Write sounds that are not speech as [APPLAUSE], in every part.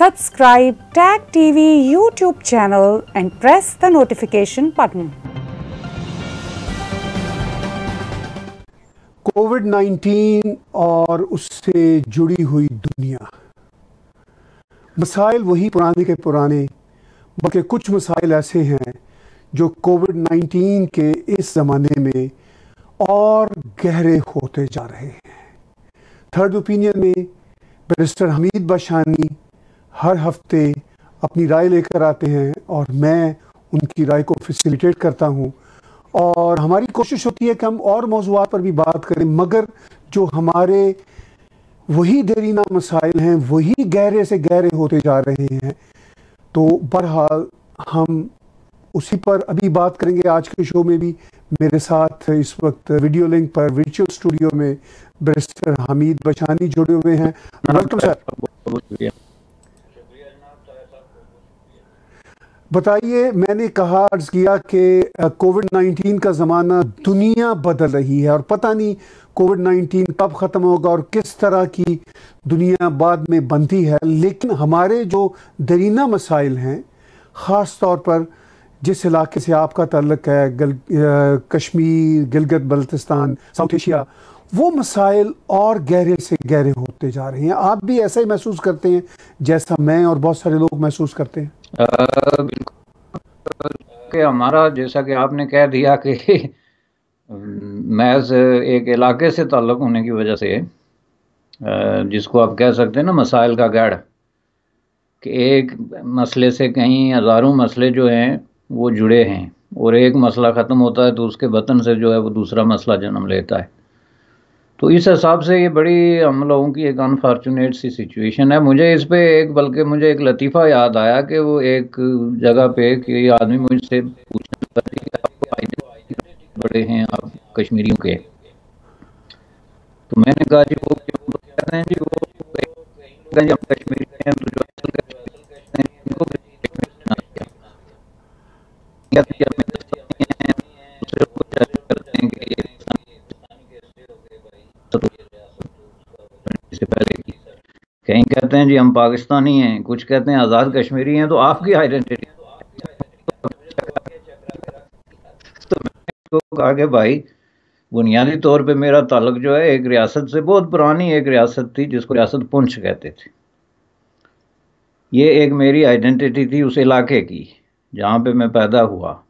Subscribe Tag TV YouTube channel and press the notification button. Covid 19 और उससे जुड़ी हुई दुनिया मसाइल वही पुराने के पुराने बल्कि कुछ मसाइल ऐसे हैं जो कोविड 19 के इस ज़माने में और गहरे होते जा रहे हैं थर्ड ओपिनियन में बैरिस्टर हमीद बशानी हर हफ्ते अपनी राय लेकर आते हैं और मैं उनकी राय को फैसिलिटेट करता हूँ और हमारी कोशिश होती है कि हम और मौजूद पर भी बात करें मगर जो हमारे वही देरीना मसाइल हैं वही गहरे से गहरे होते जा रहे हैं तो बहरहाल हम उसी पर अभी बात करेंगे आज के शो में भी मेरे साथ इस वक्त वीडियो लिंक पर वर्चुअल स्टूडियो में ब्रिस्टर हमीद बशानी जुड़े हुए हैं वेलकम सर बताइए मैंने कहा अर्ज किया कि कोविड नाइन्टीन का ज़माना दुनिया बदल रही है और पता नहीं कोविड नाइन्टीन कब ख़त्म होगा और किस तरह की दुनिया बाद में बनती है लेकिन हमारे जो दरीना मसाइल हैं ख़ास तौर पर जिस इलाके से आपका तल्लक है गल, आ, कश्मीर गिलगत बल्तिस्तान साउथ एशिया वो मसाइल और गहरे से गहरे होते जा रहे हैं आप भी ऐसा ही महसूस करते हैं जैसा मैं और बहुत सारे लोग महसूस करते हैं बिल्कुल कि हमारा जैसा कि आपने कह दिया कि [LAUGHS] महज एक इलाके से ताल्लुक़ होने की वजह से जिसको आप कह सकते हैं ना मसाइल का गढ़ कि एक मसले से कहीं हज़ारों मसले जो हैं वो जुड़े हैं और एक मसला ख़त्म होता है तो उसके वतन से जो है वो दूसरा मसला जन्म लेता है तो इस हिसाब से ये बड़ी हम लोगों की एक अनफॉर्चुनेट सी सिचुएशन है मुझे इस पे एक बल्कि मुझे एक लतीफ़ा याद आया कि वो एक जगह पे कि आदमी मुझसे पूछना बड़े हैं आप कश्मीरियों के तो मैंने कहा जी वो कहते हैं जी वो हम कश्मीरी हैं तो जो इससे पहले की कहीं कहते हैं जी हम पाकिस्तानी हैं कुछ कहते हैं आज़ाद कश्मीरी हैं तो आपकी आइडेंटिटी तो मैंने तो कहा कि भाई बुनियादी तौर पे मेरा ताल्लुक जो है एक रियासत से बहुत पुरानी एक रियासत थी जिसको रियासत पुंछ कहते थे ये एक मेरी आइडेंटिटी थी उस इलाके की जहाँ पे मैं पैदा हुआ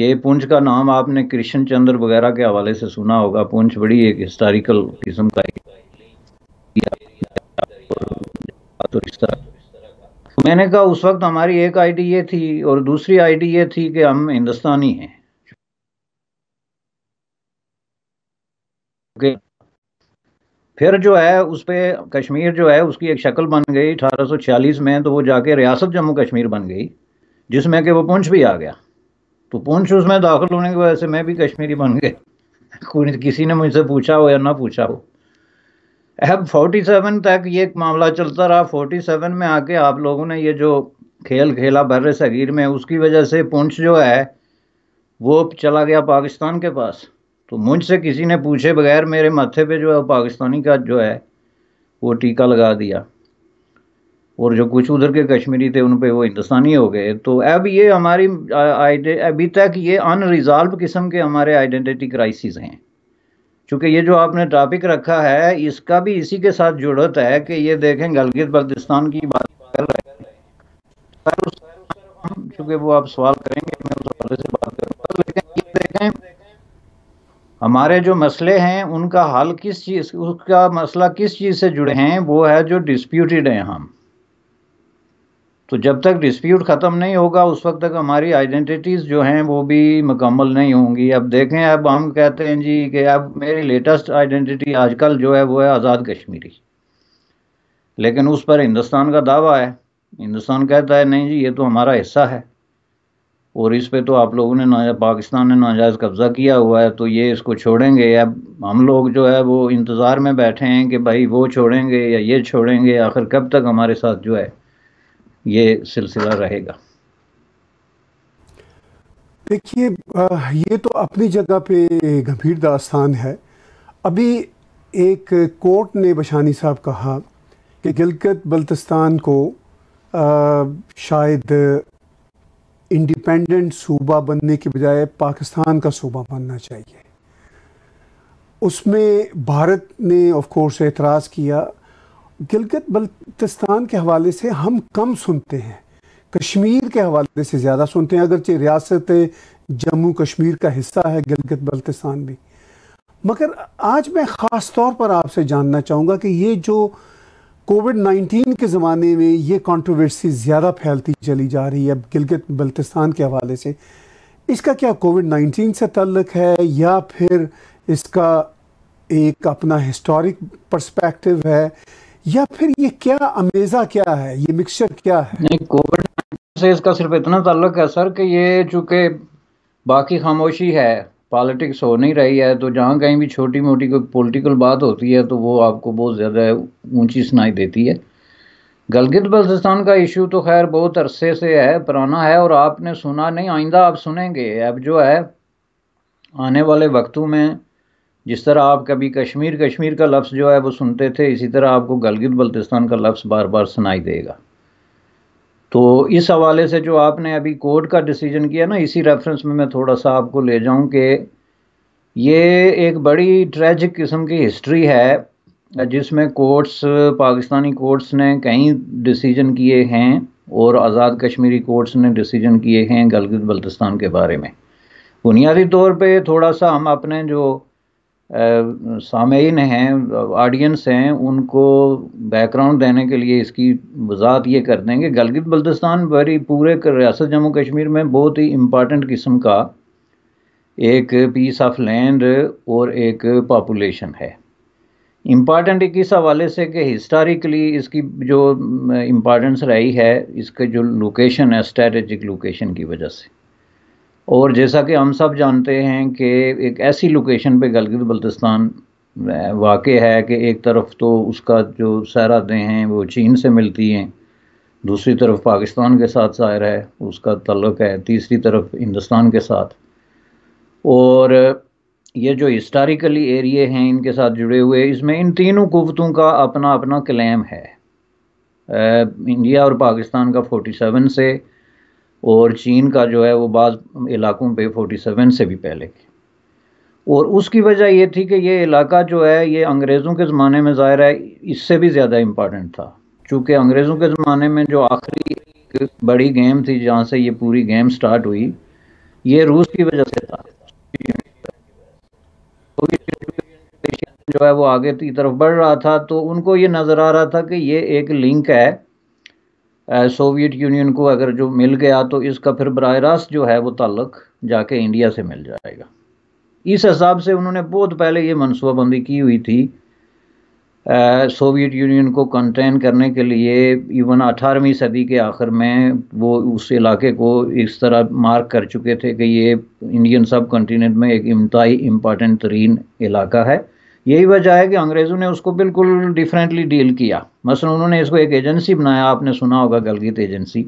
ये पुंछ का नाम आपने कृष्ण चंद्र वगैरह के हवाले से सुना होगा पुंछ बड़ी एक हिस्टोरिकल किस्म का तो इस तरह तो मैंने कहा उस वक्त हमारी एक आईडी ये थी और दूसरी आईडी ये थी कि हम हिंदुस्तानी हैं फिर जो है उस पर कश्मीर जो है उसकी एक शक्ल बन गई 1846 में तो वो जाके रियासत जम्मू कश्मीर बन गई जिसमें कि वो पुंछ भी आ गया तो पुंछ उसमें दाखिल होने की वजह से मैं भी कश्मीरी बन गए [LAUGHS] किसी ने मुझसे पूछा हो या ना पूछा हो अब 47 तक ये मामला चलता रहा 47 में आके आप लोगों ने ये जो खेल खेला बर सगीर में उसकी वजह से पुंछ जो है वो चला गया पाकिस्तान के पास तो मुझसे किसी ने पूछे बगैर मेरे माथे पे जो है पाकिस्तानी का जो है वो टीका लगा दिया और जो कुछ उधर के कश्मीरी थे उन पे वो हिंदुस्तानी हो गए तो अब ये हमारी अभी तक ये अनरिजॉल्व किस्म के हमारे आइडेंटिटी क्राइसिस हैं क्योंकि ये जो आपने टॉपिक रखा है इसका भी इसी के साथ जुड़त है कि ये देखें गलगित बल्तिस्तान की बात कर रहे हैं क्योंकि वो आप सवाल करेंगे मैं उस हवाले से बात करूँगा लेकिन ये देखें हमारे जो मसले हैं उनका हल किस चीज़ उसका मसला किस चीज़ से जुड़े हैं वो है जो डिस्प्यूटेड हैं हम तो जब तक डिस्प्यूट ख़त्म नहीं होगा उस वक्त तक हमारी आइडेंटिटीज़ जो हैं वो भी मुकम्मल नहीं होंगी अब देखें अब हम कहते हैं जी कि अब मेरी लेटेस्ट आइडेंटिटी आजकल जो है वो है आज़ाद कश्मीरी लेकिन उस पर हिंदुस्तान का दावा है हिंदुस्तान कहता है नहीं जी ये तो हमारा हिस्सा है और इस पर तो आप लोगों ने ना पाकिस्तान ने नाजायज़ कब्ज़ा किया हुआ है तो ये इसको छोड़ेंगे अब हम लोग जो है वो इंतज़ार में बैठे हैं कि भाई वो छोड़ेंगे या ये छोड़ेंगे आखिर कब तक हमारे साथ जो है ये सिलसिला रहेगा देखिए ये तो अपनी जगह पे गंभीर दास्तान है अभी एक कोर्ट ने बशानी साहब कहा कि गिलगत बल्तिस्तान को आ, शायद इंडिपेंडेंट सूबा बनने के बजाय पाकिस्तान का सूबा बनना चाहिए उसमें भारत ने ऑफ कोर्स एतराज़ किया गिलगित बल्तिस्तान के हवाले से हम कम सुनते हैं कश्मीर के हवाले से ज़्यादा सुनते हैं अगरचे रियासत जम्मू कश्मीर का हिस्सा है गिलगित बल्तिस्तान भी मगर आज मैं ख़ास तौर पर आपसे जानना चाहूँगा कि ये जो कोविड नाइन्टीन के ज़माने में ये कंट्रोवर्सी ज़्यादा फैलती चली जा रही है गिलगित बल्तिस्तान के हवाले से इसका क्या कोविड नाइन्टीन से तल्लक है या फिर इसका एक अपना हिस्टोरिक पर्सपेक्टिव है या फिर ये क्या अमेजा क्या है ये मिक्सचर क्या है नहीं कोविड से इसका सिर्फ इतना ताल्लुक है सर कि ये चूँकि बाकी खामोशी है पॉलिटिक्स हो नहीं रही है तो जहाँ कहीं भी छोटी मोटी कोई पॉलिटिकल बात होती है तो वो आपको बहुत ज़्यादा ऊंची सुनाई देती है गलगित बल्तिस्तान का इशू तो खैर बहुत अरसे से है पुराना है और आपने सुना नहीं आइंदा आप सुनेंगे अब जो है आने वाले वक्तों में जिस तरह आप कभी कश्मीर कश्मीर का लफ्ज़ जो है वो सुनते थे इसी तरह आपको गलगित बल्तिस्तान का लफ्ज़ बार बार सुनाई देगा तो इस हवाले से जो आपने अभी कोर्ट का डिसीजन किया ना इसी रेफरेंस में मैं थोड़ा सा आपको ले जाऊं कि ये एक बड़ी ट्रेजिक किस्म की हिस्ट्री है जिसमें कोर्ट्स पाकिस्तानी कोर्ट्स ने कई डिसीजन किए हैं और आज़ाद कश्मीरी कोर्ट्स ने डिसीजन किए हैं गलगित बल्तिस्तान के बारे में बुनियादी तौर पे थोड़ा सा हम अपने जो सामयीन हैं ऑडियंस हैं उनको बैकग्राउंड देने के लिए इसकी वजाहत ये कर देंगे गलगित बल्तिस्तान भरी पूरे रियासत जम्मू कश्मीर में बहुत ही इम्पॉर्टेंट किस्म का एक पीस ऑफ लैंड और एक पापुलेशन है इम्पॉर्टेंट इस हवाले से कि हिस्टोरिकली इसकी जो इम्पॉर्टेंस रही है इसके जो लोकेशन है स्ट्रेटेजिक लोकेशन की वजह से और जैसा कि हम सब जानते हैं कि एक ऐसी लोकेशन पे गलगित बल्तिस्तान वाक़ है कि एक तरफ तो उसका जो सरहदें हैं वो चीन से मिलती हैं दूसरी तरफ पाकिस्तान के साथ शायर है उसका तल्लक है तीसरी तरफ हिंदुस्तान के साथ और ये जो हिस्टारिकली एरिए हैं इनके साथ जुड़े हुए इसमें इन तीनों कुवतों का अपना अपना क्लेम है इंडिया और पाकिस्तान का 47 से और चीन का जो है वो बाद इलाकों पे 47 से भी पहले की और उसकी वजह ये थी कि ये इलाका जो है ये अंग्रेज़ों के ज़माने में ज़ाहिर है इससे भी ज़्यादा इम्पॉर्टेंट था चूँकि अंग्रेज़ों के ज़माने में जो आखिरी बड़ी गेम थी जहाँ से ये पूरी गेम स्टार्ट हुई ये रूस की वजह से था जो है वो आगे की तरफ बढ़ रहा था तो उनको ये नज़र आ रहा था कि ये एक लिंक है सोवियत यूनियन को अगर जो मिल गया तो इसका फिर बर रास्त जो है वो ताल्लक जाके इंडिया से मिल जाएगा इस हिसाब से उन्होंने बहुत पहले ये मनसूबाबंदी की हुई थी सोवियत यूनियन को कंटेन करने के लिए इवन अठारहवीं सदी के आखिर में वो उस इलाके को इस तरह मार्क कर चुके थे कि ये इंडियन सब कंटिनेंट में एक इम्ताई इम्पॉर्टेंट तरीन इलाका है यही वजह है कि अंग्रेज़ों ने उसको बिल्कुल डिफरेंटली डील किया मसलन उन्होंने इसको एक एजेंसी बनाया आपने सुना होगा गलगित एजेंसी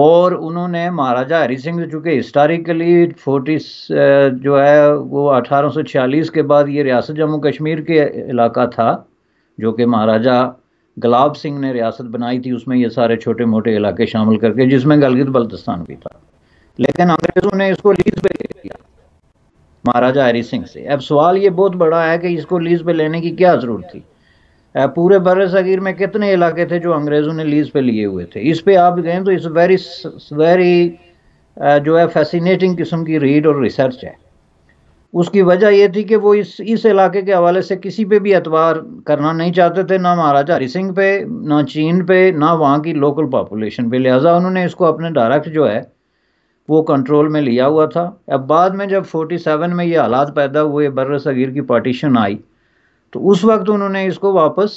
और उन्होंने महाराजा हरी सिंह चूँकि हिस्टोरिकली फोर्टी जो है वो 1846 के बाद ये रियासत जम्मू कश्मीर के इलाका था जो कि महाराजा गुलाब सिंह ने रियासत बनाई थी उसमें ये सारे छोटे मोटे इलाके शामिल करके जिसमें गलगित बल्तिस्तान भी था लेकिन अंग्रेज़ों ने इसको लीज पे महाराजा हरी सिंह से अब सवाल ये बहुत बड़ा है कि इसको लीज पे लेने की क्या ज़रूरत थी पूरे बर सगीर में कितने इलाके थे जो अंग्रेज़ों ने लीज पे लिए हुए थे इस पे आप गए तो इस वेरी वेरी जो है फैसिनेटिंग किस्म की रीड और रिसर्च है उसकी वजह यह थी कि वो इस इस इलाके के हवाले से किसी पे भी एतवार करना नहीं चाहते थे ना महाराजा हरी सिंह पे ना चीन पे ना वहाँ की लोकल पॉपुलेशन पे लिहाजा उन्होंने इसको अपने डायरेक्ट जो है वो कंट्रोल में लिया हुआ था अब बाद में जब 47 में ये हालात पैदा हुए बर्र सगीर की पार्टीशन आई तो उस वक्त उन्होंने इसको वापस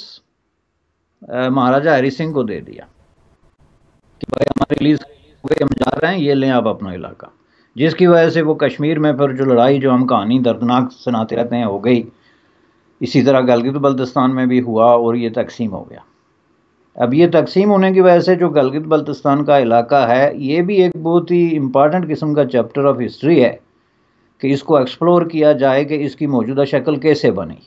महाराजा हरी सिंह को दे दिया कि भाई हमारे रिलीज हुए हम जा रहे हैं ये लें आप अपना इलाका जिसकी वजह से वो कश्मीर में फिर जो लड़ाई जो हम कहानी दर्दनाक सुनाते रहते हैं हो गई इसी तरह गलगित बल्दिस्तान में भी हुआ और ये तकसीम हो गया अब ये तकसीम होने की वजह से जो गलगित बल्तिस्तान का इलाका है ये भी एक बहुत ही इम्पॉर्टेंट किस्म का चैप्टर ऑफ हिस्ट्री है कि इसको एक्सप्लोर किया जाए कि इसकी मौजूदा शक्ल कैसे बनी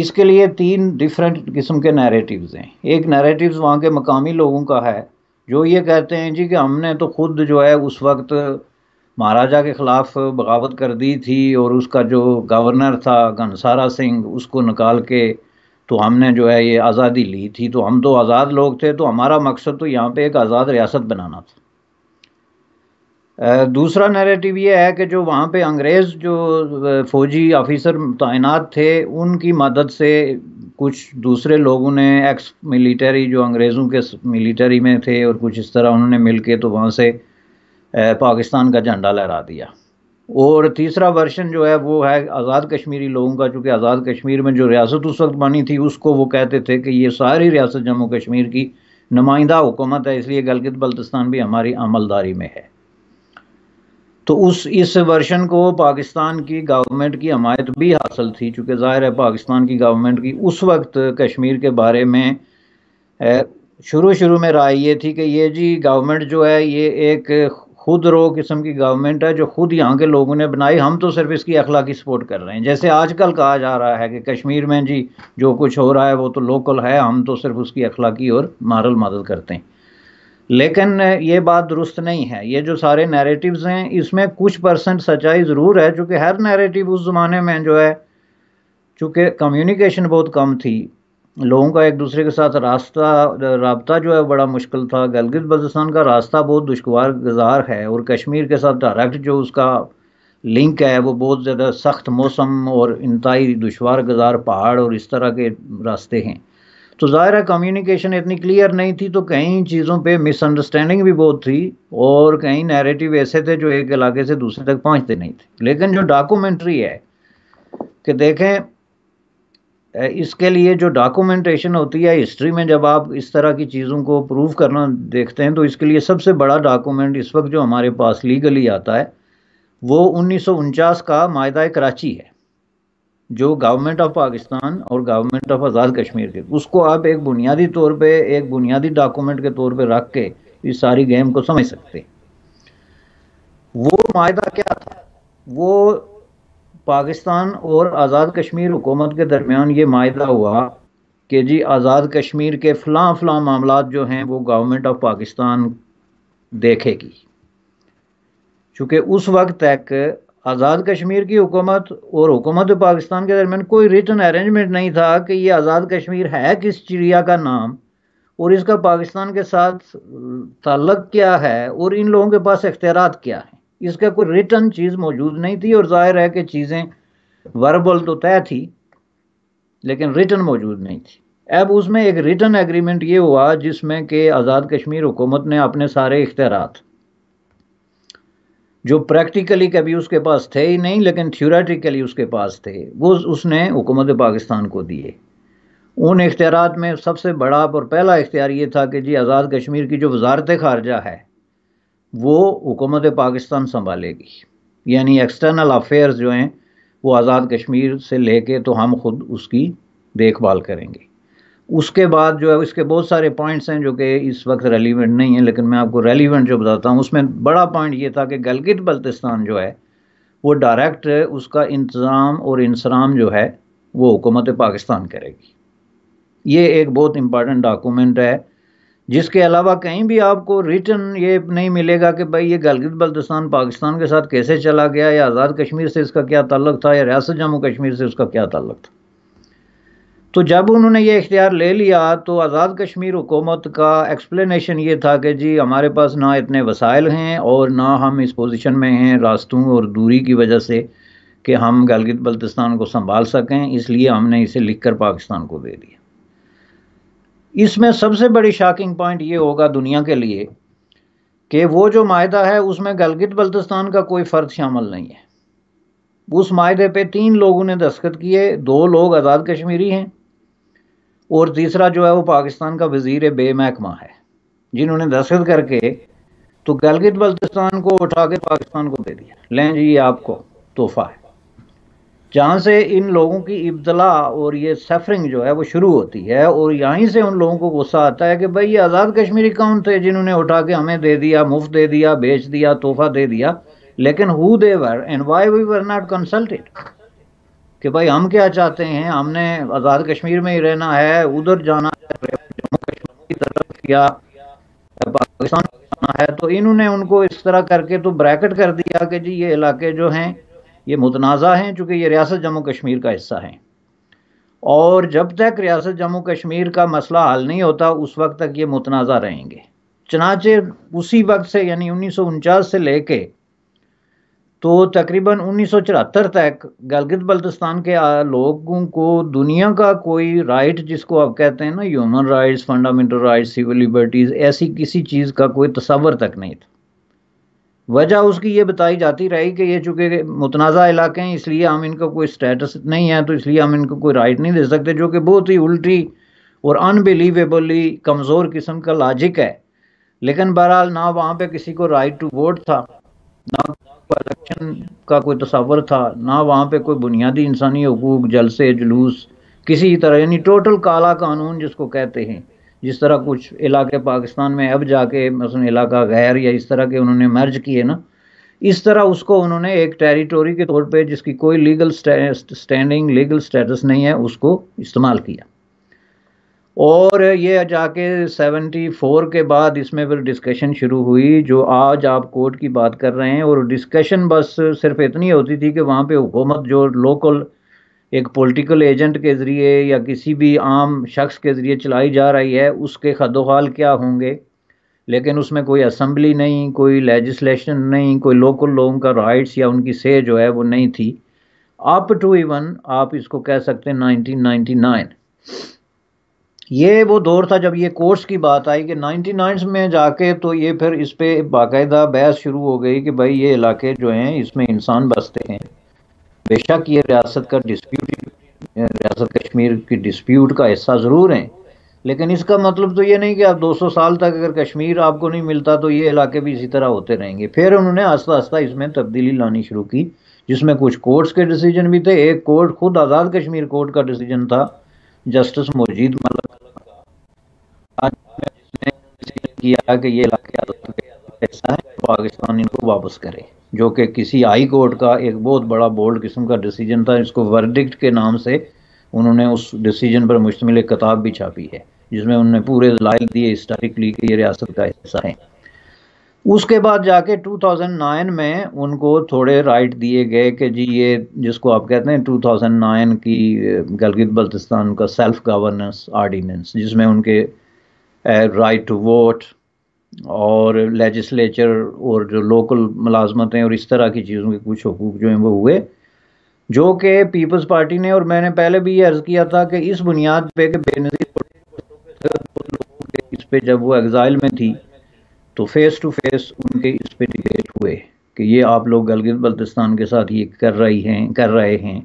इसके लिए तीन डिफरेंट किस्म के नैरेटिव्स हैं एक नैरेटिव्स वहाँ के मकामी लोगों का है जो ये कहते हैं जी कि हमने तो खुद जो है उस वक्त महाराजा के ख़िलाफ़ बगावत कर दी थी और उसका जो गवर्नर था घनसारा सिंह उसको निकाल के तो हमने जो है ये आज़ादी ली थी तो हम तो आज़ाद लोग थे तो हमारा मकसद तो यहाँ पे एक आज़ाद रियासत बनाना था दूसरा नैरेटिव ये है कि जो वहाँ पे अंग्रेज़ जो फ़ौजी ऑफिसर तैनात थे उनकी मदद से कुछ दूसरे लोगों ने एक्स मिलिट्री जो अंग्रेज़ों के मिलिट्री में थे और कुछ इस तरह उन्होंने मिल के तो वहाँ से पाकिस्तान का झंडा लहरा दिया और तीसरा वर्षन जो है वो है आज़ाद कश्मीरी लोगों का चूँकि आज़ाद कश्मीर में जो रियासत उस वक्त बनी थी उसको वो कहते थे कि ये सारी रियासत जम्मू कश्मीर की नुमाइंदा हुकूमत है इसलिए गलगित बल्तिस्तान भी हमारी अमलदारी में है तो उस इस वर्षन को पाकिस्तान की गवर्नमेंट की हमायत भी हासिल थी चूँकि ज़ाहिर है पाकिस्तान की गवर्नमेंट की उस वक्त कश्मीर के बारे में शुरू शुरू में राय ये थी कि ये जी गवर्नमेंट जो है ये एक खुद रो किस्म की गवर्नमेंट है जो खुद यहाँ के लोगों ने बनाई हम तो सिर्फ इसकी अखला की सपोर्ट कर रहे हैं जैसे आजकल कहा जा रहा है कि कश्मीर में जी जो कुछ हो रहा है वो तो लोकल है हम तो सिर्फ उसकी अखला की और मारल मदद करते हैं लेकिन ये बात दुरुस्त नहीं है ये जो सारे नैरेटिव्स हैं इसमें कुछ परसेंट सच्चाई ज़रूर है चूँकि हर नैरेटिव उस ज़माने में जो है चूँकि कम्युनिकेशन बहुत कम थी लोगों का एक दूसरे के साथ रास्ता रबता जो है बड़ा मुश्किल था गलगित बल्तिस्तान का रास्ता बहुत दुशवार गुजार है और कश्मीर के साथ डायरेक्ट जो उसका लिंक है वो बहुत ज़्यादा सख्त मौसम और इंतई दुशवार गुजार पहाड़ और इस तरह के रास्ते हैं तो ज़ाहिर है कम्युनिकेशन इतनी क्लियर नहीं थी तो कई चीज़ों पे मिसअंडरस्टैंडिंग भी बहुत थी और कई नैरेटिव ऐसे थे जो एक इलाके से दूसरे तक पहुंचते नहीं थे लेकिन जो डॉक्यूमेंट्री है कि देखें इसके लिए जो डॉक्यूमेंटेशन होती है हिस्ट्री में जब आप इस तरह की चीज़ों को प्रूव करना देखते हैं तो इसके लिए सबसे बड़ा डॉक्यूमेंट इस वक्त जो हमारे पास लीगली आता है वो उन्नीस का माह कराची है जो गवर्नमेंट ऑफ पाकिस्तान और गवर्नमेंट ऑफ आज़ाद कश्मीर के उसको आप एक बुनियादी तौर पे एक बुनियादी डॉक्यूमेंट के तौर पे रख के इस सारी गेम को समझ सकते वो माहा क्या था वो पाकिस्तान और आज़ाद कश्मीर हुकूमत के दरमियान ये माहा हुआ कि जी आज़ाद कश्मीर के फ़लां फ़लाँ मामला जो हैं वो गवर्नमेंट ऑफ पाकिस्तान देखेगी चूँकि उस वक्त तक आज़ाद कश्मीर की हुकूमत और हुकूमत पाकिस्तान के दरमियान कोई रिटर्न अरेंजमेंट नहीं था कि ये आज़ाद कश्मीर है किस चिड़िया का नाम और इसका पाकिस्तान के साथ ताल्लक क्या है और इन लोगों के पास अख्तियार क्या हैं इसका कोई रिटर्न चीज़ मौजूद नहीं थी और जाहिर है कि चीज़ें वर्बल तो तय थी लेकिन रिटर्न मौजूद नहीं थी अब उसमें एक रिटर्न एग्रीमेंट ये हुआ जिसमें कि आज़ाद कश्मीर हुकूमत ने अपने सारे इख्तियार जो प्रैक्टिकली कभी उसके पास थे ही नहीं लेकिन थ्योरेटिकली उसके पास थे वो उसने हुकूमत पाकिस्तान को दिए उन इख्तियार में सबसे बड़ा और पहला इख्तियार ये था कि जी आज़ाद कश्मीर की जो वजारत खारजा है वो हुकूमत पाकिस्तान संभालेगी यानी एक्सटर्नल अफेयर्स जो हैं वो आज़ाद कश्मीर से लेके तो हम खुद उसकी देखभाल करेंगे उसके बाद जो है इसके बहुत सारे पॉइंट्स हैं जो कि इस वक्त रेलिवेंट नहीं है लेकिन मैं आपको रेलिवेंट जो बताता हूँ उसमें बड़ा पॉइंट ये था कि गलगित बल्तिस्तान जो है वो डायरेक्ट उसका इंतज़ाम और इंसराम जो है वो हुकूमत पाकिस्तान करेगी ये एक बहुत इम्पॉर्टेंट डॉक्यूमेंट है जिसके अलावा कहीं भी आपको रिटर्न ये नहीं मिलेगा कि भाई ये गलगित बल्तिस्तान पाकिस्तान के साथ कैसे चला गया या आज़ाद कश्मीर से इसका क्या ताल्लुक था या रियासत जम्मू कश्मीर से उसका क्या ताल्लुक था तो जब उन्होंने ये इख्तियार ले लिया तो आज़ाद कश्मीर हुकूमत का एक्सप्लेनेशन ये था कि जी हमारे पास ना इतने वसाइल हैं और ना हम इस पोजिशन में हैं रास्तों और दूरी की वजह से कि हम गलगित बल्तिस्तान को संभाल सकें इसलिए हमने इसे लिख कर पाकिस्तान को दे दिया इसमें सबसे बड़ी शॉकिंग पॉइंट ये होगा दुनिया के लिए कि वो जो माहा है उसमें गलगित बल्तिस्तान का कोई फ़र्द शामिल नहीं है उस माहे पे तीन लोगों ने दस्तखत किए दो लोग आज़ाद कश्मीरी हैं और तीसरा जो है वो पाकिस्तान का वजीर बे महकमा है जिन्होंने दस्तखत करके तो गलगित बल्तिस्तान को उठा के पाकिस्तान को दे दिया लें जी ये आपको तोहफा है जहाँ से इन लोगों की इब्तला और ये सफरिंग जो है वो शुरू होती है और यहीं से उन लोगों को गुस्सा आता है कि भाई ये आज़ाद कश्मीरी कौन थे जिन्होंने उठा के हमें दे दिया मुफ्त दे दिया बेच दिया तोहफा दे दिया लेकिन who they were and why we were not consulted कि भाई हम क्या चाहते हैं हमने आज़ाद कश्मीर में ही रहना है उधर जाना है जम्मू कश्मीर की तरफ या पाकिस्तान है तो इन्होंने उनको इस तरह करके तो ब्रैकेट कर दिया कि जी ये इलाके जो हैं ये मुतनाज़ा हैं चूँकि ये रियासत जम्मू कश्मीर का हिस्सा हैं और जब तक रियासत जम्मू कश्मीर का मसला हल नहीं होता उस वक्त तक ये मुतनाज़ा रहेंगे चनाचे उसी वक्त से यानी उन्नीस से ले कर तो तकरीबन उन्नीस तक गलगित बल्तिस्तान के लोगों को दुनिया का कोई राइट जिसको आप कहते हैं ना human rights fundamental rights civil liberties ऐसी किसी चीज़ का कोई तस्वर तक नहीं था वजह उसकी ये बताई जाती रही कि ये चूँकि मुतनाज़ा इलाके हैं इसलिए हम इनका कोई स्टेटस नहीं है तो इसलिए हम इनको कोई राइट नहीं दे सकते जो कि बहुत ही उल्टी और अनबिलीवेबली कमज़ोर किस्म का लॉजिक है लेकिन बहरहाल ना वहाँ पे किसी को राइट टू वोट था ना इलेक्शन का कोई तस्वर था ना वहाँ पे कोई बुनियादी इंसानी हकूक जलसे जुलूस किसी तरह यानी टोटल काला कानून जिसको कहते हैं जिस तरह कुछ इलाके पाकिस्तान में अब जाके मसलन इलाका गैर या इस तरह के उन्होंने मर्ज किए ना इस तरह उसको उन्होंने एक टेरिटोरी के तौर पे जिसकी कोई लीगल स्टैंडिंग लीगल स्टेटस नहीं है उसको इस्तेमाल किया और ये जाके 74 के बाद इसमें फिर डिस्कशन शुरू हुई जो आज आप कोर्ट की बात कर रहे हैं और डिस्कशन बस सिर्फ इतनी होती थी कि वहाँ पे हुकूमत जो लोकल एक पॉलिटिकल एजेंट के ज़रिए या किसी भी आम शख्स के ज़रिए चलाई जा रही है उसके खदोहाल क्या होंगे लेकिन उसमें कोई असम्बली नहीं कोई लेजिस्लेशन नहीं कोई लोकल लोगों का राइट्स या उनकी से जो है वो नहीं थी अप टू इवन आप इसको कह सकते हैं 1999 ये वो दौर था जब ये कोर्स की बात आई कि 99 में जाके तो ये फिर इस पर बाकायदा बहस शुरू हो गई कि भाई ये इलाके जो हैं इसमें इंसान बसते हैं बेशक ये रियासत का डिस्प्यूट रियासत कश्मीर की डिस्प्यूट का हिस्सा ज़रूर हैं लेकिन इसका मतलब तो ये नहीं कि आप 200 साल तक अगर कश्मीर आपको नहीं मिलता तो ये इलाके भी इसी तरह होते रहेंगे फिर उन्होंने आस्ता आस्ता इसमें तब्दीली लानी शुरू की जिसमें कुछ कोर्ट्स के डिसीजन भी थे एक कोर्ट खुद आज़ाद कश्मीर कोर्ट का डिसीजन था जस्टिस मोजीद मलक किया कि ये इलाके ऐसा है पाकिस्तान इनको वापस करे जो कि किसी हाई कोर्ट का एक बहुत बड़ा बोल्ड किस्म का डिसीजन था इसको वर्डिक्ट के नाम से उन्होंने उस डिसीजन पर मुश्तमिल एक किताब भी छापी है जिसमें उन्होंने पूरे लाइल दिए हिस्टोरिकली कि ये रियासत का हिस्सा है उसके बाद जाके 2009 में उनको थोड़े राइट दिए गए कि जी ये जिसको आप कहते हैं 2009 की गलगित बल्तिस्तान का सेल्फ गवर्नेंस आर्डीनेंस जिसमें उनके राइट टू वोट और लेजिस्लेचर और जो लोकल मुलाजमतें और इस तरह की चीज़ों के कुछ हकूक जो हैं वो हुए जो कि पीपल्स पार्टी ने और मैंने पहले भी ये अर्ज़ किया था कि इस बुनियाद पे कि के इस पे जब वो एग्ज़ाइल में थी तो फेस टू फेस उनके इस पे डिबेट हुए कि ये आप लोग गलगित बल्तिस्तान के साथ ये कर रही हैं कर रहे हैं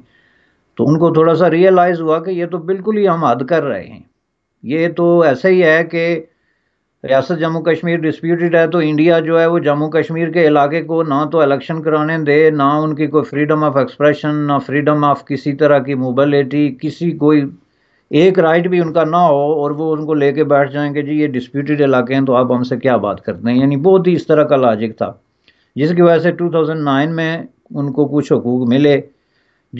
तो उनको थोड़ा सा रियलाइज़ हुआ कि ये तो बिल्कुल ही हम हद कर रहे हैं ये तो ऐसा ही है कि रियासत जम्मू कश्मीर डिस्प्यूटेड है तो इंडिया जो है वो जम्मू कश्मीर के इलाके को ना तो इलेक्शन कराने दे ना उनकी कोई फ्रीडम ऑफ एक्सप्रेशन ना फ्रीडम ऑफ किसी तरह की मोबिलिटी किसी कोई एक राइट भी उनका ना हो और वो उनको लेके बैठ जाएं कि जी ये डिस्प्यूटेड इलाके हैं तो आप हमसे क्या बात करते हैं यानी बहुत ही इस तरह का लॉजिक था जिसकी वजह से 2009 में उनको कुछ हकूक मिले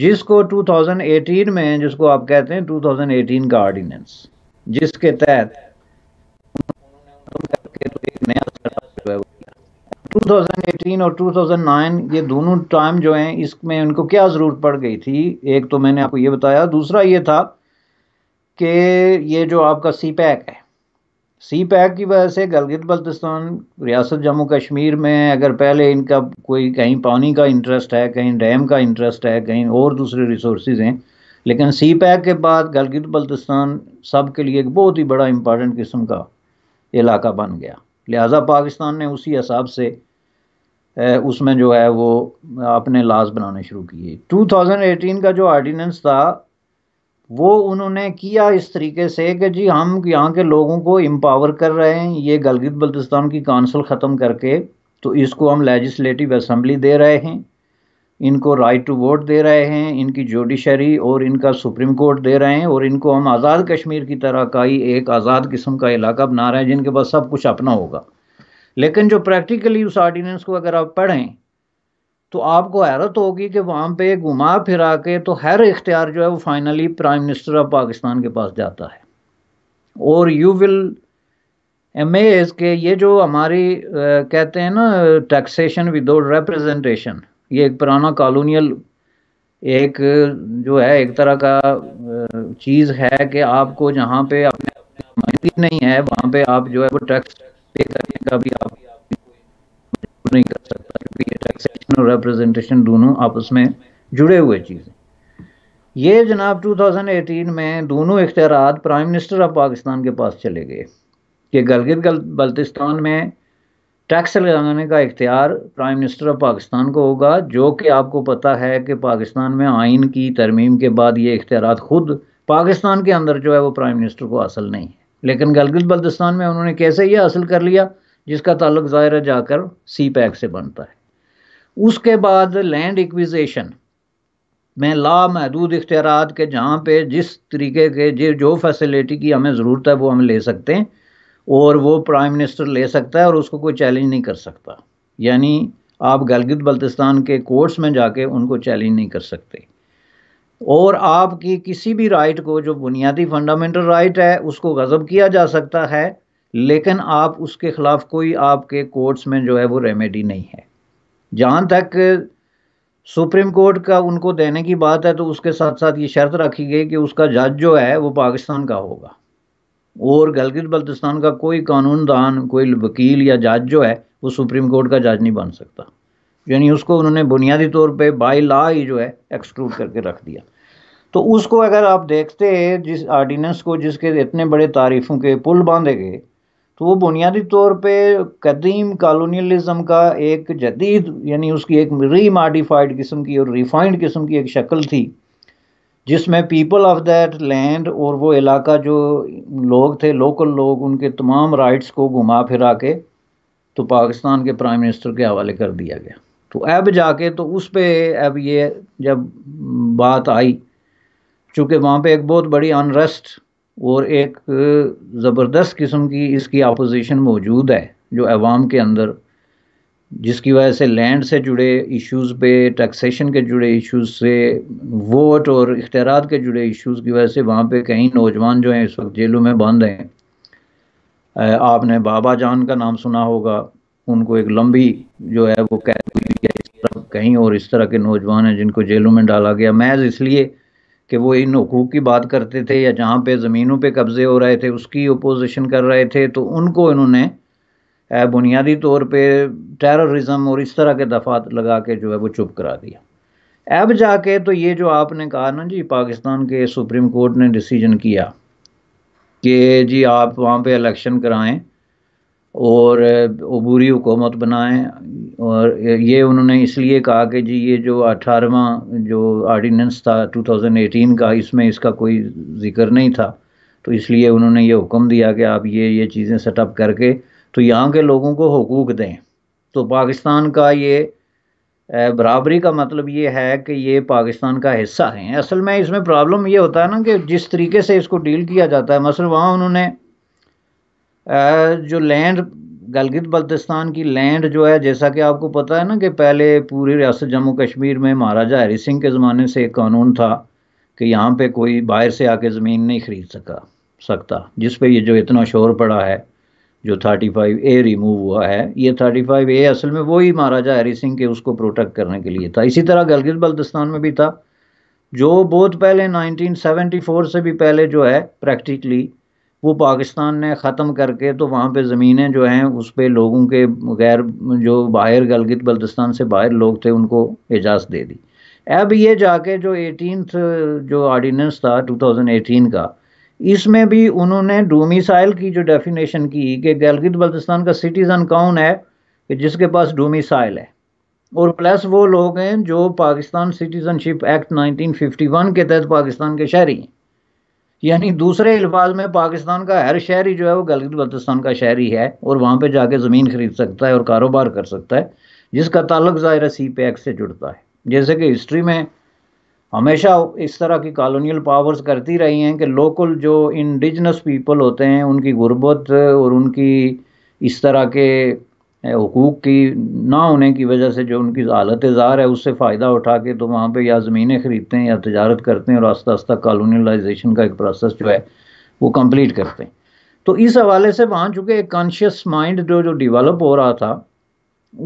जिसको 2018 में जिसको आप कहते हैं 2018 का ऑर्डिनेंस जिसके तहत 2018 और 2009 ये दोनों टाइम जो हैं इसमें उनको क्या ज़रूरत पड़ गई थी एक तो मैंने आपको ये बताया दूसरा ये था कि ये जो आपका सी पैक है सी पैक की वजह से गलगित बल्तिस्तान रियासत जम्मू कश्मीर में अगर पहले इनका कोई कहीं पानी का इंटरेस्ट है कहीं डैम का इंटरेस्ट है कहीं और दूसरे रिसोर्स हैं लेकिन सी पैक के बाद गलगित बल्तिस्तान सब के लिए एक बहुत ही बड़ा इंपॉर्टेंट किस्म का इलाका बन गया लिहाजा पाकिस्तान ने उसी हिसाब से उसमें जो है वो अपने लाज बनाने शुरू किए 2018 का जो आर्डीनेंस था वो उन्होंने किया इस तरीके से कि जी हम यहाँ के लोगों को एम्पावर कर रहे हैं ये गलगित बल्तिस्तान की काउंसिल ख़त्म करके तो इसको हम लेजिस्लेटिव असम्बली दे रहे हैं इनको राइट टू वोट दे रहे हैं इनकी जुडिशरी और इनका सुप्रीम कोर्ट दे रहे हैं और इनको हम आज़ाद कश्मीर की तरह का ही एक आज़ाद किस्म का इलाका बना रहे हैं जिनके पास सब कुछ अपना होगा लेकिन जो प्रैक्टिकली उस ऑर्डिनेंस को अगर आप पढ़ें तो आपको हैरत होगी कि वहाँ पे घुमा फिरा के तो हर इख्तियार जो है वो finally prime minister of Pakistan के पास जाता है और यू विल अमेज के ये जो हमारी कहते हैं ना टैक्सेशन विदाउट रिप्रेजेंटेशन ये एक पुराना कॉलोनियल एक जो है एक तरह का चीज़ है कि आपको जहाँ पे अपने नहीं है वहाँ पे आप जो है वो टैक्स पे कर का भी आप नहीं कर सकता क्योंकि ये टैक्सेशन और रिप्रेजेंटेशन दोनों आपस में जुड़े हुए चीज़ें ये जनाब 2018 में दोनों इख्तियार प्राइम मिनिस्टर ऑफ पाकिस्तान के पास चले गए कि गलगित गल बल्तिस्तान में टैक्स लगाने का इख्तियार प्राइम मिनिस्टर ऑफ पाकिस्तान को होगा जो कि आपको पता है कि पाकिस्तान में आइन की तरमीम के बाद ये इख्तियार खुद पाकिस्तान के अंदर जो है वो प्राइम मिनिस्टर को हासिल नहीं है लेकिन गलगित बल्तिस्तान में उन्होंने कैसे ये हासिल कर लिया जिसका ताल्लुक ज़ाहिर है जाकर सी पैक से बनता है उसके बाद लैंड इक्विजेशन में लामहदूद इख्तियार के जहाँ पे जिस तरीके के जो फैसिलिटी की हमें ज़रूरत है वो हम ले सकते हैं और वो प्राइम मिनिस्टर ले सकता है और उसको कोई चैलेंज नहीं कर सकता यानी आप गलगित बल्तिस्तान के कोर्ट्स में जाके उनको चैलेंज नहीं कर सकते और आपकी किसी भी राइट को जो बुनियादी फंडामेंटल राइट है उसको गज़ब किया जा सकता है लेकिन आप उसके ख़िलाफ़ कोई आपके कोर्ट्स में जो है वो रेमेडी नहीं है जहाँ तक सुप्रीम कोर्ट का उनको देने की बात है तो उसके साथ साथ ये शर्त रखी गई कि उसका जज जो है वो पाकिस्तान का होगा और गलगित बल्तिस्तान का कोई कानून दान कोई वकील या जज जो है वो सुप्रीम कोर्ट का जज नहीं बन सकता यानी उसको उन्होंने बुनियादी तौर पे बाई लॉ ही जो है एक्सक्लूड करके रख दिया तो उसको अगर आप देखते जिस आर्डीनेंस को जिसके इतने बड़े तारीफ़ों के पुल बांधे गए तो वो बुनियादी तौर पे कदीम कॉलोनियलिज्म का एक जदीद यानी उसकी एक रीमॉडिफाइड किस्म की और रिफाइंड किस्म की एक शक्ल थी जिसमें पीपल ऑफ दैट लैंड और वो इलाका जो लोग थे लोकल लोग उनके तमाम राइट्स को घुमा फिरा के तो पाकिस्तान के प्राइम मिनिस्टर के हवाले कर दिया गया तो अब जाके तो उस पर अब ये जब बात आई चूँकि वहाँ पे एक बहुत बड़ी अनरेस्ट और एक ज़बरदस्त किस्म की इसकी अपोजिशन मौजूद है जो अवाम के अंदर जिसकी वजह से लैंड से जुड़े इश्यूज़ पे टैक्सेशन के जुड़े इश्यूज़ से वोट और इख्तियार के जुड़े इश्यूज़ की वजह से वहाँ पे कई नौजवान जो हैं इस वक्त जेलों में बंद हैं आपने बाबा जान का नाम सुना होगा उनको एक लंबी जो है वो कैद हुई है कहीं और इस तरह के नौजवान हैं जिनको जेलों में डाला गया महज इसलिए कि वो इन हकूक़ की बात करते थे या जहाँ पे ज़मीनों पे कब्ज़े हो रहे थे उसकी अपोजिशन कर रहे थे तो उनको इन्होंने बुनियादी तौर पे टेररिज्म और इस तरह के दफात लगा के जो है वो चुप करा दिया अब जाके तो ये जो आपने कहा ना जी पाकिस्तान के सुप्रीम कोर्ट ने डिसीजन किया कि जी आप वहाँ पे इलेक्शन कराएं और अबूरी हुकूमत बनाएं और ये उन्होंने इसलिए कहा कि जी ये जो अठारहवा जो आर्डीनेंस था 2018 का इसमें इसका कोई जिक्र नहीं था तो इसलिए उन्होंने ये हुक्म दिया कि आप ये ये चीज़ें सेटअप करके तो यहाँ के लोगों को हकूक़ दें तो पाकिस्तान का ये बराबरी का मतलब ये है कि ये पाकिस्तान का हिस्सा है असल में इसमें प्रॉब्लम ये होता है ना कि जिस तरीके से इसको डील किया जाता है मसल वहाँ उन्होंने जो लैंड गलगित बल्तिस्तान की लैंड जो है जैसा कि आपको पता है ना कि पहले पूरी रियासत जम्मू कश्मीर में महाराजा हरी सिंह के ज़माने से एक कानून था कि यहाँ पे कोई बाहर से आके ज़मीन नहीं खरीद सका सकता जिस पे ये जो इतना शोर पड़ा है जो 35 ए रिमूव हुआ है ये 35 ए असल में वही महाराजा हरी सिंह के उसको प्रोटेक्ट करने के लिए था इसी तरह गलगित बल्तिस्तान में भी था जो बहुत पहले 1974 से भी पहले जो है प्रैक्टिकली वो पाकिस्तान ने ख़त्म करके तो वहाँ पे ज़मीनें जो हैं उस पर लोगों के गैर जो बाहर गलगित बल्तिस्तान से बाहर लोग थे उनको इजाजत दे दी अब ये जाके जो एटीन जो आर्डीनेंस था 2018 का इसमें भी उन्होंने डोमिसाइल की जो डेफिनेशन की कि गलगित बल्तिस्तान का सिटीज़न कौन है कि जिसके पास डोमिसाइल है और प्लस वो लोग हैं जो पाकिस्तान सिटीज़नशिप एक्ट 1951 के तहत पाकिस्तान के शहरी हैं यानी दूसरे अल्फाज में पाकिस्तान का हर शहरी जो है वो गलगित बल्तिस्तान का शहरी है और वहाँ पे जाके ज़मीन खरीद सकता है और कारोबार कर सकता है जिसका ताल्लुक ज़ाहिर सी पैक से जुड़ता है जैसे कि हिस्ट्री में हमेशा इस तरह की कॉलोनियल पावर्स करती रही हैं कि लोकल जो इंडिजनस पीपल होते हैं उनकी गुर्बत और उनकी इस तरह के हकूक़ की ना होने की वजह से जो उनकी हालत ज़ार है उससे फ़ायदा उठा के तो वहाँ पर या ज़मीनें ख़रीदते हैं या तजारत करते हैं और आस्ता आस्ता कॉलोनलाइजेशन का एक प्रोसेस जो है वो कम्प्लीट करते हैं तो इस हवाले से वहाँ चूँकि एक कॉन्शियस माइंड जो जो डिवेलप हो रहा था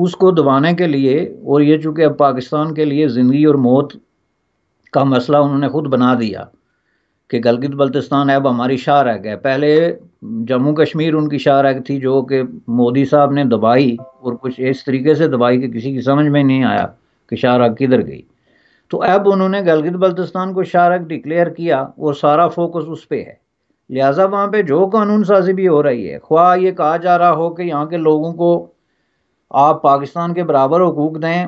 उसको दबाने के लिए और ये चूँकि अब पाकिस्तान के लिए ज़िंदगी और मौत का मसला उन्होंने खुद बना दिया कि गलगित बल्तिस्तान अब हमारी शाह रह गए पहले जम्मू कश्मीर उनकी शार थी जो कि मोदी साहब ने दबाई और कुछ इस तरीके से दबाई कि किसी की समझ में नहीं आया कि शार किधर गई तो अब उन्होंने गलगित बल्तिस्तान को शार डिक्लेयर किया और सारा फोकस उस पर है लिहाजा वहाँ पर जो कानून साजी भी हो रही है ख्वा ये कहा जा रहा हो कि यहाँ के लोगों को आप पाकिस्तान के बराबर हकूक दें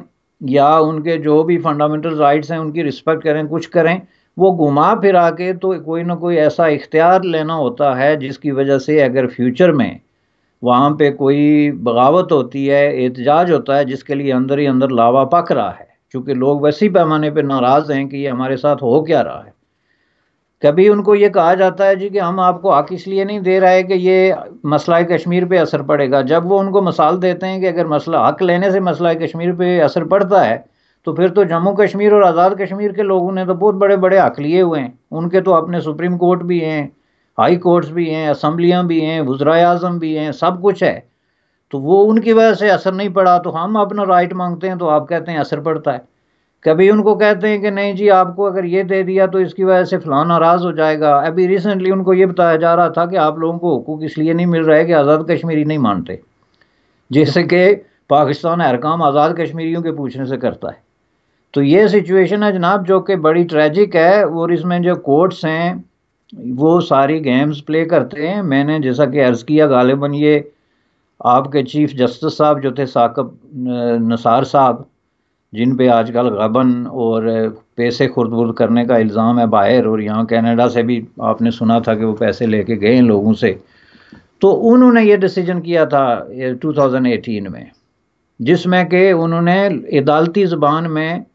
या उनके जो भी फंडामेंटल राइट्स हैं उनकी रिस्पेक्ट करें कुछ करें वो घुमा फिरा के तो कोई ना कोई ऐसा इख्तियार लेना होता है जिसकी वजह से अगर फ्यूचर में वहाँ पे कोई बगावत होती है एहतजाज होता है जिसके लिए अंदर ही अंदर लावा पक रहा है चूँकि लोग वैसी पैमाने पर नाराज़ हैं कि ये हमारे साथ हो क्या रहा है कभी उनको ये कहा जाता है जी कि हम आपको हक इसलिए नहीं दे रहा है कि ये मसला कश्मीर पे असर पड़ेगा जब वो उनको मसाल देते हैं कि अगर मसला हक लेने से मसला कश्मीर पे असर पड़ता है तो फिर तो जम्मू कश्मीर और आज़ाद कश्मीर के लोगों ने तो बहुत बड़े बड़े हक लिए हुए हैं उनके तो अपने सुप्रीम कोर्ट भी हैं हाई कोर्ट्स भी हैं असम्बलियाँ भी हैं वज्रा अजम भी हैं सब कुछ है तो वो उनकी वजह से असर नहीं पड़ा तो हम अपना राइट मांगते हैं तो आप कहते हैं असर पड़ता है कभी उनको कहते हैं कि नहीं जी आपको अगर ये दे दिया तो इसकी वजह से फ़लाँ नाराज़ हो जाएगा अभी रिसेंटली उनको ये बताया जा रहा था कि आप लोगों को हकूक इसलिए नहीं मिल रहा है कि आज़ाद कश्मीरी नहीं मानते जैसे कि पाकिस्तान हर काम आज़ाद कश्मीरियों के पूछने से करता है तो ये सिचुएशन है जनाब जो कि बड़ी ट्रेजिक है और इसमें जो कोर्ट्स हैं वो सारी गेम्स प्ले करते हैं मैंने जैसा कि अर्ज़ किया गालिबा ये आपके चीफ जस्टिस साहब जो थे साकब नसार साहब जिन पे आजकल गबन और पैसे खुर्द बुर्द करने का इल्ज़ाम है बाहर और यहाँ कनाडा से भी आपने सुना था कि वो पैसे लेके गए हैं लोगों से तो उन्होंने ये डिसीजन किया था 2018 में जिसमें कि उन्होंने अदालती ज़बान में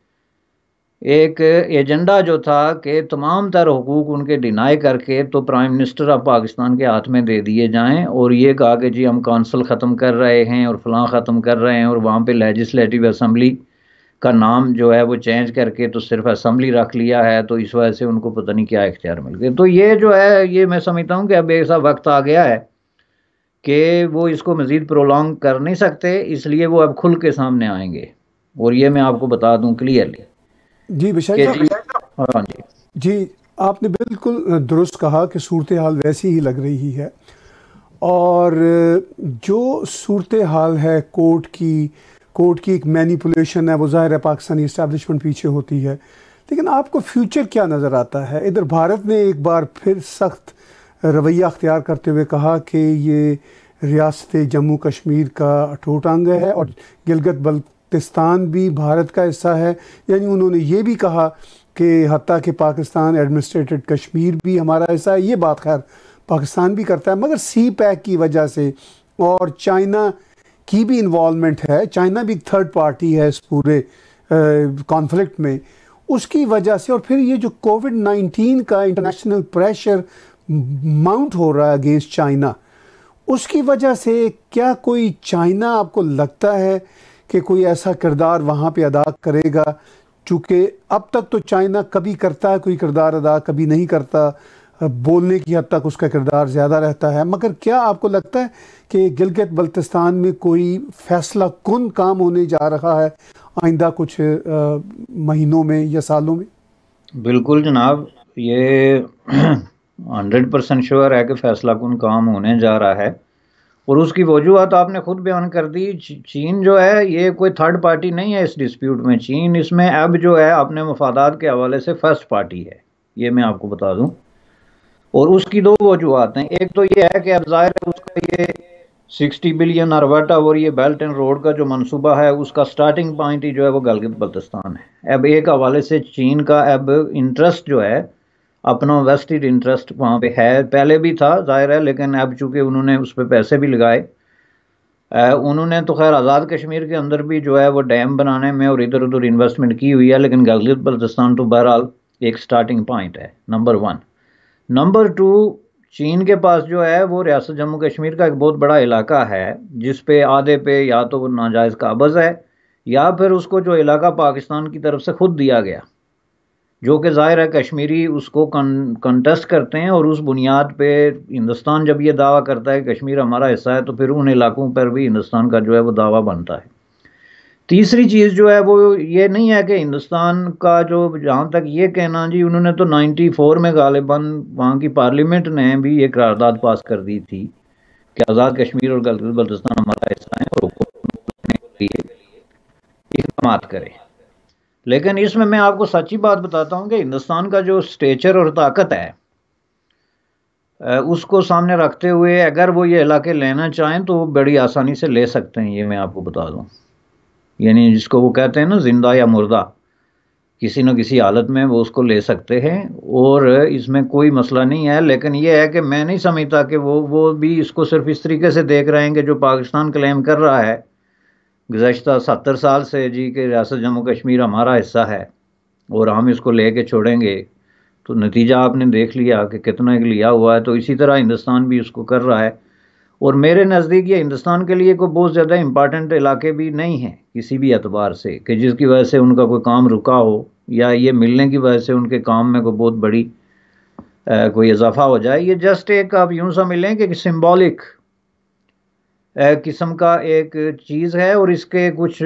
एक एजेंडा जो था कि तमाम तर हकूक उनके डिनाई करके तो प्राइम मिनिस्टर अब पाकिस्तान के हाथ में दे दिए जाएं और ये कहा कि जी हम कौंसल ख़त्म कर रहे हैं और फलां ख़त्म कर रहे हैं और वहाँ पे लेजिस्लेटिव असम्बली का नाम जो है वो चेंज करके तो सिर्फ असम्बली रख लिया है तो इस वजह से उनको पता नहीं क्या इख्तियार मिल गए तो ये जो है ये मैं समझता हूँ कि अब ऐसा वक्त आ गया है कि वो इसको मज़ीद प्रोलॉन्ग कर नहीं सकते इसलिए वो अब खुल के सामने आएंगे और ये मैं आपको बता दूँ क्लियरली जी विशाल हाँ जी जी आपने बिल्कुल दुरुस्त कहा कि सूरत हाल वैसी ही लग रही है और जो सूरत हाल है कोर्ट की कोर्ट की एक मैनिपुलेशन है वो ज़ाहिर है पाकिस्तानी इस्टेब्लिशमेंट पीछे होती है लेकिन आपको फ्यूचर क्या नज़र आता है इधर भारत ने एक बार फिर सख्त रवैया अख्तियार करते हुए कहा कि ये रियासत जम्मू कश्मीर का अठोट अंग है और गिलगत बल पाकिस्तान भी भारत का हिस्सा है यानी उन्होंने ये भी कहा कि हती कि पाकिस्तान एडमिनिस्ट्रेटेड कश्मीर भी हमारा हिस्सा है ये बात खैर पाकिस्तान भी करता है मगर सी पैक की वजह से और चाइना की भी इन्वॉलमेंट है चाइना भी एक थर्ड पार्टी है इस पूरे कॉन्फ्लिक्ट में उसकी वजह से और फिर ये जो कोविड नाइन्टीन का इंटरनेशनल प्रेशर माउंट हो रहा है अगेंस्ट चाइना उसकी वजह से क्या कोई चाइना आपको लगता है कि कोई ऐसा किरदार वहाँ पे अदा करेगा चूँकि अब तक तो चाइना कभी करता है कोई किरदार अदा कभी नहीं करता बोलने की हद तक उसका किरदार ज़्यादा रहता है मगर क्या आपको लगता है कि गिलगित बल्तिस्तान में कोई फैसला कन काम होने जा रहा है आइंदा कुछ महीनों में या सालों में बिल्कुल जनाब ये हंड्रेड परसेंट श्योर है कि फैसला कन काम होने जा रहा है और उसकी वजूहत आपने खुद बयान कर दी चीन जो है ये कोई थर्ड पार्टी नहीं है इस डिस्प्यूट में चीन इसमें अब जो है अपने मफादात के हवाले से फर्स्ट पार्टी है ये मैं आपको बता दूँ और उसकी दो वजूहत हैं एक तो ये है कि अब ज़ाहिर है उसका ये सिक्सटी बिलियन अरवाटा और ये बेल्ट एंड रोड का जो मनसूबा है उसका स्टार्टिंग पॉइंट ही जो है वो गलगित बल्तिस्तान है अब एक हवाले से चीन का अब इंटरेस्ट जो है अपना वेस्टेड इंटरेस्ट वहाँ पे है पहले भी था जाहिर है लेकिन अब चूंकि उन्होंने उस पर पैसे भी लगाए उन्होंने तो खैर आज़ाद कश्मीर के अंदर भी जो है वो डैम बनाने में और इधर उधर इन्वेस्टमेंट की हुई है लेकिन गलगित बल्तिस्तान तो बहरहाल एक स्टार्टिंग पॉइंट है नंबर वन नंबर टू चीन के पास जो है वो रियासत जम्मू कश्मीर का एक बहुत बड़ा इलाका है जिस पे आधे पे या तो नाजायज़ काबज़ है या फिर उसको जो इलाका पाकिस्तान की तरफ से खुद दिया गया जो कि ज़ाहिर है कश्मीरी उसको कंटेस्ट करते हैं और उस बुनियाद पे हिंदुस्तान जब ये दावा करता है कश्मीर हमारा हिस्सा है तो फिर उन इलाकों पर भी हिंदुस्तान का जो है वो दावा बनता है तीसरी चीज़ जो है वो ये नहीं है कि हिंदुस्तान का जो जहाँ तक ये कहना जी उन्होंने तो 94 में गालिबा वहाँ की पार्लियामेंट ने भी ये करारदाद पास कर दी थी कि आज़ाद कश्मीर और गलत बल्तिस्तान हमारा हिस्सा है और इकदाम करें लेकिन इसमें मैं आपको सच्ची बात बताता हूँ कि हिंदुस्तान का जो स्टेचर और ताकत है उसको सामने रखते हुए अगर वो ये इलाके लेना चाहें तो वो बड़ी आसानी से ले सकते हैं ये मैं आपको बता दूँ यानी जिसको वो कहते हैं ना जिंदा या मुर्दा किसी न किसी हालत में वो उसको ले सकते हैं और इसमें कोई मसला नहीं है लेकिन ये है कि मैं नहीं समझता कि वो वो भी इसको सिर्फ इस तरीके से देख रहे हैं कि जो पाकिस्तान क्लेम कर रहा है गुजशत सत्तर साल से जी कि रियासत जम्मू कश्मीर हमारा हिस्सा है और हम इसको ले कर छोड़ेंगे तो नतीजा आपने देख लिया कि कितना एक लिया हुआ है तो इसी तरह हिंदुस्तान भी उसको कर रहा है और मेरे नज़दीक ये हिंदुस्तान के लिए कोई बहुत ज़्यादा इम्पॉर्टेंट इलाके भी नहीं हैं किसी भी एतबार से कि जिसकी वजह से उनका कोई काम रुका हो या ये मिलने की वजह से उनके काम में कोई बहुत बड़ी आ, कोई इजाफा हो जाए ये जस्ट एक आप यूँ समझ लें कि सिम्बॉलिक किस्म का एक चीज़ है और इसके कुछ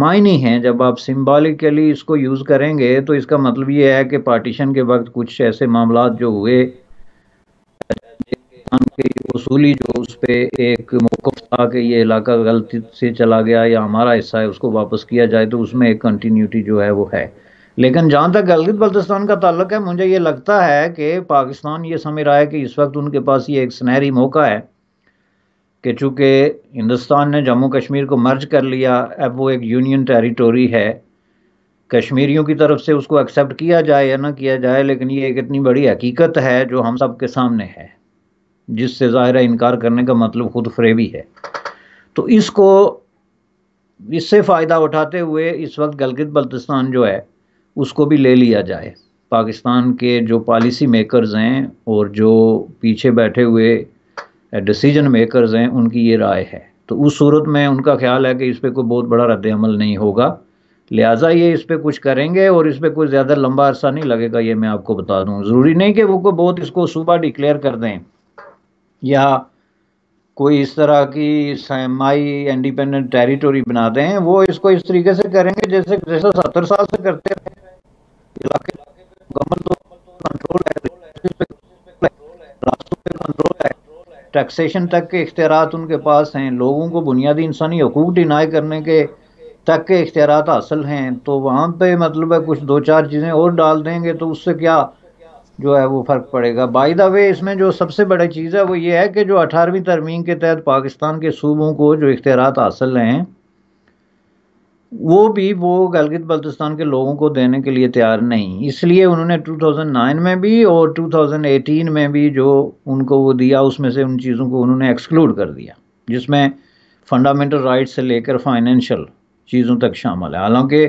मायने हैं जब आप सिम्बॉलिकली इसको यूज़ करेंगे तो इसका मतलब ये है कि पार्टीशन के वक्त कुछ ऐसे मामला जो हुए वसूली जो उस पर एक मौक़ था कि ये इलाका गलती से चला गया या हमारा हिस्सा है उसको वापस किया जाए तो उसमें एक कंटिन्यूटी जो है वो है लेकिन जहाँ तक गलगित बल्तिस्तान का ताल्लुक है मुझे ये लगता है कि पाकिस्तान ये समझ रहा है कि इस वक्त उनके पास ये एक सुनहरी मौका है कि चूँकि हिंदुस्तान ने जम्मू कश्मीर को मर्ज कर लिया अब वो एक यूनियन टेरिटोरी है कश्मीरियों की तरफ से उसको एक्सेप्ट किया जाए या ना किया जाए लेकिन ये एक इतनी बड़ी हकीकत है जो हम सब के सामने है जिससे ज़ाहिर इनकार करने का मतलब खुद फ्रेबी है तो इसको इससे फ़ायदा उठाते हुए इस वक्त गलगित बल्तिस्तान जो है उसको भी ले लिया जाए पाकिस्तान के जो पॉलिसी मेकर्स हैं और जो पीछे बैठे हुए डिसीजन मेकर्स हैं उनकी ये राय है तो उस सूरत में उनका ख्याल है कि इस पर कोई बहुत बड़ा रद्द अमल नहीं होगा लिहाजा ये इस पर कुछ करेंगे और इस पर कोई ज़्यादा लंबा अरसा नहीं लगेगा ये मैं आपको बता दूँ ज़रूरी नहीं कि वो को बहुत इसको सुबह डिक्लेयर कर दें या कोई इस तरह की सेमाई इंडिपेंडेंट टेरिटोरी बना दें वो इसको इस तरीके से करेंगे जैसे जैसे सत्तर साल से करते रहे इलाके कंट्रोल टैक्सेशन तक के इख्तियार उनके पास हैं लोगों को बुनियादी इंसानी हकूक डिनाई करने के तक के इख्तियार हासिल हैं तो वहाँ पे मतलब है कुछ दो चार चीज़ें और डाल देंगे तो उससे क्या जो है वो फ़र्क पड़ेगा बाई द वे इसमें जो सबसे बड़ी चीज़ है वो ये है कि जो अठारहवीं तरमीम के तहत पाकिस्तान के सूबों को जो इख्तियार हासिल हैं वो भी वो गलगित बल्तिस्तान के लोगों को देने के लिए तैयार नहीं इसलिए उन्होंने 2009 में भी और 2018 में भी जो उनको वो दिया उसमें से उन चीज़ों को उन्होंने एक्सक्लूड कर दिया जिसमें फंडामेंटल राइट से लेकर फाइनेंशियल चीज़ों तक शामिल है हालांकि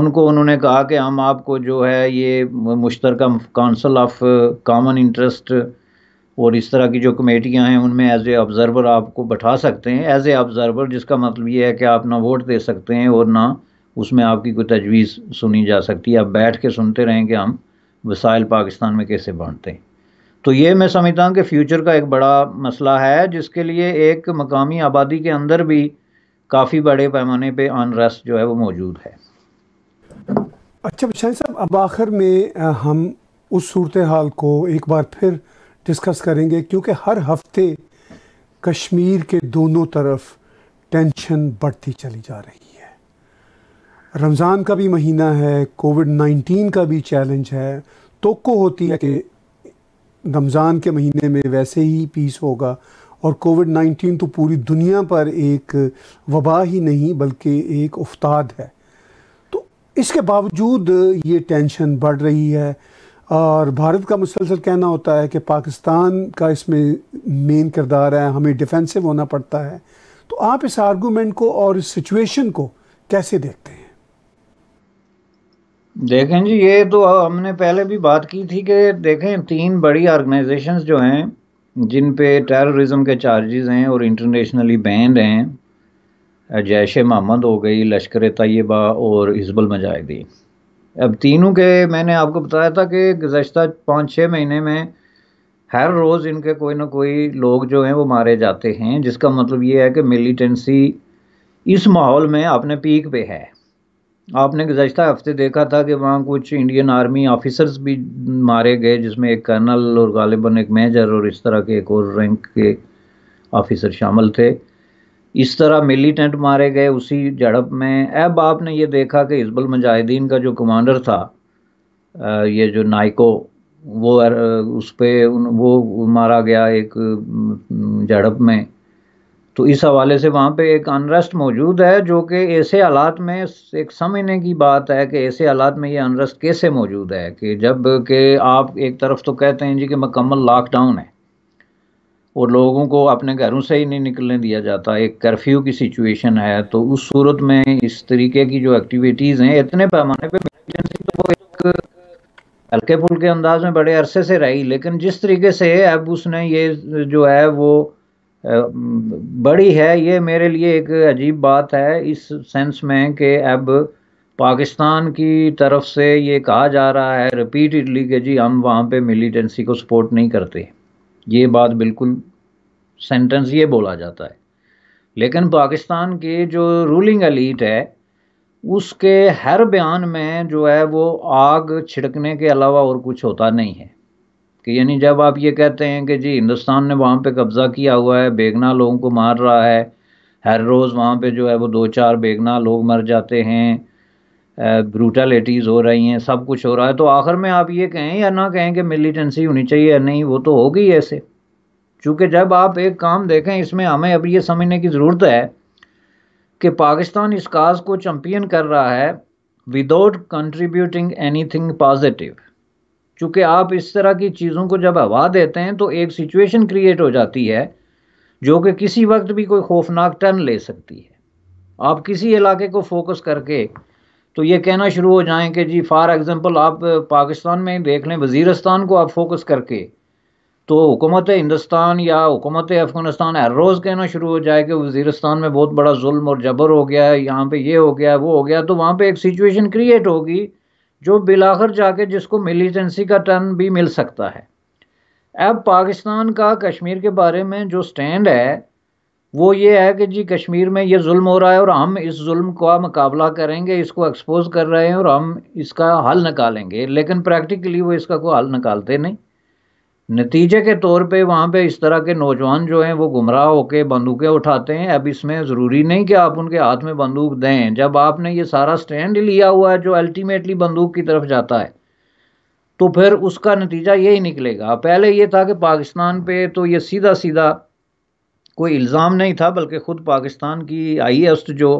उनको उन्होंने कहा कि हम आपको जो है ये मुश्तरक काउंसिल ऑफ कॉमन इंटरेस्ट और इस तरह की जो कमेटियां हैं उनमें एज ए ऑब्ज़रवर आपको बैठा सकते हैं एज ए ऑब्ज़रवर जिसका मतलब ये है कि आप ना वोट दे सकते हैं और ना उसमें आपकी कोई तजवीज़ सुनी जा सकती है आप बैठ के सुनते रहें कि हम वसाइल पाकिस्तान में कैसे बांटते हैं तो ये मैं समझता हूँ कि फ्यूचर का एक बड़ा मसला है जिसके लिए एक मकामी आबादी के अंदर भी काफ़ी बड़े पैमाने पर अनरस जो है वो मौजूद है अच्छा साहब अब आखिर में हम उस सूरत हाल को एक बार फिर डिस्कस करेंगे क्योंकि हर हफ्ते कश्मीर के दोनों तरफ टेंशन बढ़ती चली जा रही है रमज़ान का भी महीना है कोविड नाइन्टीन का भी चैलेंज है तो को होती है कि रमज़ान के महीने में वैसे ही पीस होगा और कोविड नाइन्टीन तो पूरी दुनिया पर एक वबा ही नहीं बल्कि एक उफ्ताद है तो इसके बावजूद ये टेंशन बढ़ रही है और भारत का मुसलसल कहना होता है कि पाकिस्तान का इसमें मेन किरदार है हमें डिफेंसिव होना पड़ता है तो आप इस आर्गूमेंट को और इस सिचुएशन को कैसे देखते हैं देखें जी ये तो हमने पहले भी बात की थी कि देखें तीन बड़ी ऑर्गेनाइजेशंस जो हैं जिन पे टेररिज्म के चार्जेस हैं और इंटरनेशनली बैंड हैं जैश मोहम्मद हो गई लश्कर तय्यबा और हिजबुल मजाहिदीन अब तीनों के मैंने आपको बताया था कि गुजशत पाँच छः महीने में हर रोज़ इनके कोई ना कोई लोग जो हैं वो मारे जाते हैं जिसका मतलब ये है कि मिलिटेंसी इस माहौल में अपने पीक पे है आपने गुजशत हफ्ते देखा था कि वहाँ कुछ इंडियन आर्मी ऑफिसर्स भी मारे गए जिसमें एक कर्नल और गालिबा एक मेजर और इस तरह के एक और रैंक के ऑफिसर शामिल थे इस तरह मिलीटेंट मारे गए उसी झड़प में अब आपने ये देखा कि हिजबुल मुजाहिदीन का जो कमांडर था ये जो नाइको वो उस पर वो मारा गया एक झड़प में तो इस हवाले से वहाँ पे एक अनरेस्ट मौजूद है जो कि ऐसे हालात में एक समझने की बात है कि ऐसे हालात में ये अनरेस्ट कैसे मौजूद है कि जब कि आप एक तरफ तो कहते हैं जी कि मकम्मल लॉकडाउन है और लोगों को अपने घरों से ही नहीं निकलने दिया जाता एक कर्फ्यू की सिचुएशन है तो उस सूरत में इस तरीके की जो एक्टिविटीज़ हैं इतने पैमाने पे तो वो एक हल्के फुल्के अंदाज में बड़े अरसे से रही लेकिन जिस तरीके से अब उसने ये जो है वो बड़ी है ये मेरे लिए एक अजीब बात है इस सेंस में कि अब पाकिस्तान की तरफ से ये कहा जा रहा है रिपीटेडली कि जी हम वहाँ पे मिलिटेंसी को सपोर्ट नहीं करते ये बात बिल्कुल सेंटेंस ये बोला जाता है लेकिन पाकिस्तान के जो रूलिंग एलीट है उसके हर बयान में जो है वो आग छिड़कने के अलावा और कुछ होता नहीं है कि यानी जब आप ये कहते हैं कि जी हिंदुस्तान ने वहाँ पे कब्ज़ा किया हुआ है बेगना लोगों को मार रहा है हर रोज़ वहाँ पे जो है वो दो चार बेगना लोग मर जाते हैं ब्रूटालिटीज़ हो रही हैं सब कुछ हो रहा है तो आखिर में आप ये कहें या ना कहें कि मिलीटेंसी होनी चाहिए या नहीं वो तो होगी ऐसे क्योंकि जब आप एक काम देखें इसमें हमें अब ये समझने की ज़रूरत है कि पाकिस्तान इस काज को चैम्पियन कर रहा है विदाउट कंट्रीब्यूटिंग एनीथिंग पॉजिटिव चूँकि आप इस तरह की चीज़ों को जब हवा देते हैं तो एक सिचुएशन क्रिएट हो जाती है जो कि किसी वक्त भी कोई खौफनाक टर्न ले सकती है आप किसी इलाके को फोकस करके तो ये कहना शुरू हो जाए कि जी फॉर एग्ज़ाम्पल आप पाकिस्तान में देख लें वज़ीरस्तान को आप फोकस करके तो हुकूमत हिंदुस्तान या हुकूमत अफ़गानिस्तान हर रोज़ कहना शुरू हो जाए कि वज़ीरस्तान में बहुत बड़ा जुल्म और जबर हो गया है यहाँ पे ये हो गया वो हो गया तो वहाँ पे एक सिचुएशन क्रिएट होगी जो बिलाखर जाके जिसको मिलिटेंसी का टर्न भी मिल सकता है अब पाकिस्तान का कश्मीर के बारे में जो स्टैंड है वो ये है कि जी कश्मीर में ये जुल्म हो रहा है और हम इस जुल्म का मुकाबला करेंगे इसको एक्सपोज कर रहे हैं और हम इसका हल निकालेंगे लेकिन प्रैक्टिकली वो इसका कोई हल निकालते नहीं नतीजे के तौर पे वहाँ पे इस तरह के नौजवान जो हैं वो गुमराह होकर बंदूकें उठाते हैं अब इसमें ज़रूरी नहीं कि आप उनके हाथ में बंदूक दें जब आपने ये सारा स्टैंड लिया हुआ है जो अल्टीमेटली बंदूक की तरफ जाता है तो फिर उसका नतीजा यही निकलेगा पहले ये था कि पाकिस्तान पे तो ये सीधा सीधा कोई इल्ज़ाम नहीं था बल्कि ख़ुद पाकिस्तान की आईएस्ट जो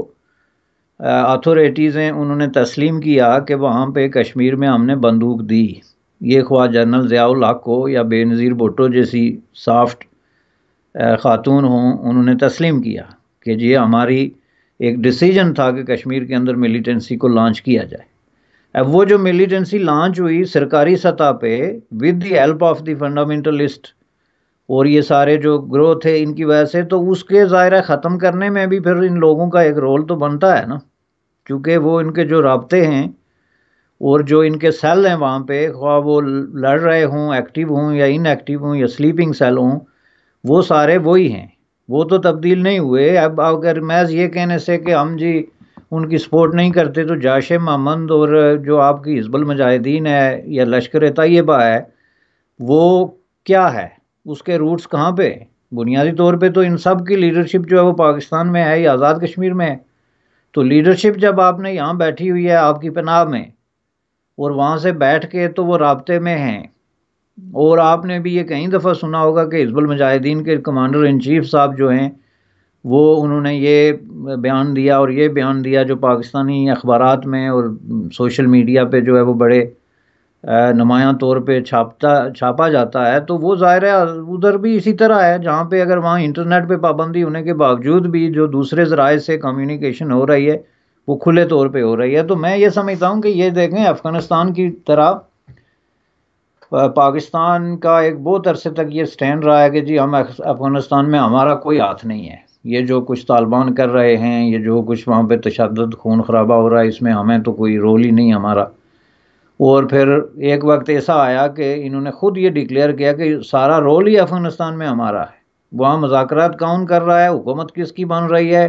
अथॉरिटीज़ हैं उन्होंने तस्लीम किया कि वहाँ पे कश्मीर में हमने बंदूक दी ये ख्वा जनरल ज़ियाल हक को या बेनज़ीर भुट्टो जैसी साफ्ट ख़ातून हों उन्होंने तस्लीम किया कि ये हमारी एक डिसीजन था कि कश्मीर के अंदर मिलिटेंसी को लॉन्च किया जाए अब वो जो मिलिटेंसी लॉन्च हुई सरकारी सतह पे with the help of the fundamentalist और ये सारे जो ग्रोथ है इनकी वजह से तो उसके ज़ायरा ख़त्म करने में भी फिर इन लोगों का एक रोल तो बनता है ना क्योंकि वो इनके जो रबते हैं और जो इनके सेल हैं वहाँ पे ख्वा वो लड़ रहे हों एक्टिव हों या इनएक्टिव हों या स्लीपिंग सेल हों वो सारे वही हैं वो तो तब्दील नहीं हुए अब अगर मैज़ ये कहने से कि हम जी उनकी सपोर्ट नहीं करते तो जाश महमद और जो आपकी हिजबल मुजाहिदीन है या लश्कर तयबा है वो क्या है उसके रूट्स कहाँ पे बुनियादी तौर पे तो इन सब की लीडरशिप जो है वो पाकिस्तान में है या आज़ाद कश्मीर में है तो लीडरशिप जब आपने यहाँ बैठी हुई है आपकी पनाह में और वहाँ से बैठ के तो वो रबते में हैं और आपने भी ये कई दफ़ा सुना होगा कि हिजबुल मुजाहिदीन के कमांडर इन चीफ साहब जो हैं वो उन्होंने ये बयान दिया और ये बयान दिया जो पाकिस्तानी अखबार में और सोशल मीडिया पे जो है वो बड़े नुमायाँ तौर पे छापता छापा जाता है तो वो ज़ाहिर है उधर भी इसी तरह है जहाँ पे अगर वहाँ इंटरनेट पे पाबंदी होने के बावजूद भी जो दूसरे ज़राए से कम्युनिकेशन हो रही है वो खुले तौर पे हो रही है तो मैं ये समझता हूँ कि ये देखें अफ़गानिस्तान की तरह पाकिस्तान का एक बहुत अरसे तक ये स्टैंड रहा है कि जी हम अफ़गानिस्तान में हमारा कोई हाथ नहीं है ये जो कुछ तालिबान कर रहे हैं ये जो कुछ वहाँ पर तशद खून खराबा हो रहा है इसमें हमें तो कोई रोल ही नहीं हमारा और फिर एक वक्त ऐसा आया कि इन्होंने ख़ुद ये डिक्लेयर किया कि सारा रोल ही अफ़गानिस्तान में हमारा है वहाँ मुजाकर कौन कर रहा है हुकूमत किसकी बन रही है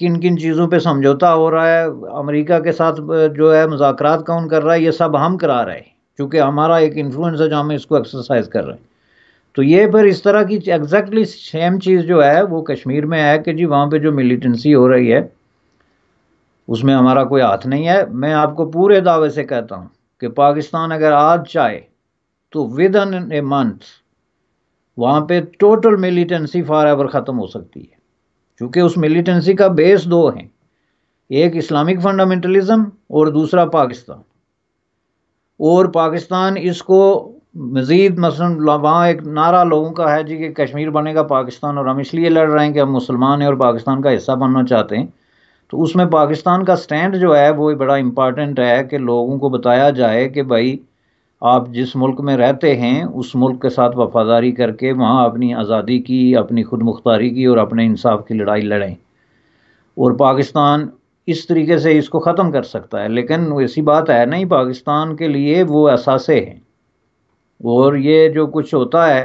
किन किन चीज़ों पे समझौता हो रहा है अमेरिका के साथ जो है मुजाकर कौन कर रहा है ये सब हम करा रहे हैं चूँकि हमारा एक इन्फ्लुएंस है जो हम इसको एक्सरसाइज कर रहे हैं तो ये फिर इस तरह की एग्जैक्टली सेम चीज़ जो है वो कश्मीर में है कि जी वहाँ पे जो मिलिटेंसी हो रही है उसमें हमारा कोई हाथ नहीं है मैं आपको पूरे दावे से कहता हूँ कि पाकिस्तान अगर आज चाहे तो विद इन ए मंथ वहाँ पे टोटल मिलिटेंसी फॉर एवर ख़त्म हो सकती है क्योंकि उस मिलिटेंसी का बेस दो हैं एक इस्लामिक फंडामेंटलिज़म और दूसरा पाकिस्तान और पाकिस्तान इसको मज़ीद मसलन वहाँ एक नारा लोगों का है जी कि कश्मीर बनेगा पाकिस्तान और हम इसलिए लड़ रहे हैं कि हम मुसलमान हैं और पाकिस्तान का हिस्सा बनना चाहते हैं तो उसमें पाकिस्तान का स्टैंड जो है वो बड़ा इम्पॉर्टेंट है कि लोगों को बताया जाए कि भाई आप जिस मुल्क में रहते हैं उस मुल्क के साथ वफादारी करके वहाँ अपनी आज़ादी की अपनी खुद मुख्तारी की और अपने इंसाफ की लड़ाई लड़ें और पाकिस्तान इस तरीके से इसको ख़त्म कर सकता है लेकिन ऐसी बात है नहीं पाकिस्तान के लिए वो असासे हैं और ये जो कुछ होता है